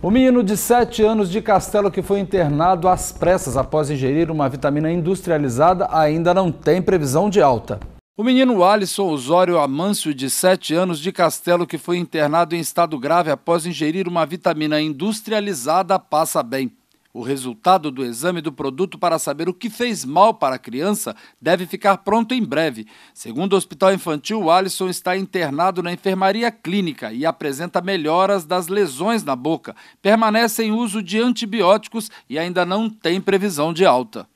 O menino de 7 anos de Castelo que foi internado às pressas após ingerir uma vitamina industrializada ainda não tem previsão de alta. O menino Alisson Osório Amâncio, de 7 anos, de Castelo, que foi internado em estado grave após ingerir uma vitamina industrializada, passa bem. O resultado do exame do produto para saber o que fez mal para a criança deve ficar pronto em breve. Segundo o Hospital Infantil, o Alisson está internado na enfermaria clínica e apresenta melhoras das lesões na boca. Permanece em uso de antibióticos e ainda não tem previsão de alta.